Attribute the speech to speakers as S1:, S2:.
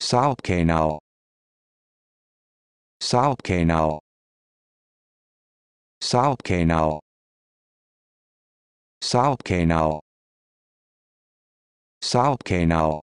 S1: Saubkanal Saubkanal Saubkanal Saubkanal Saubkanal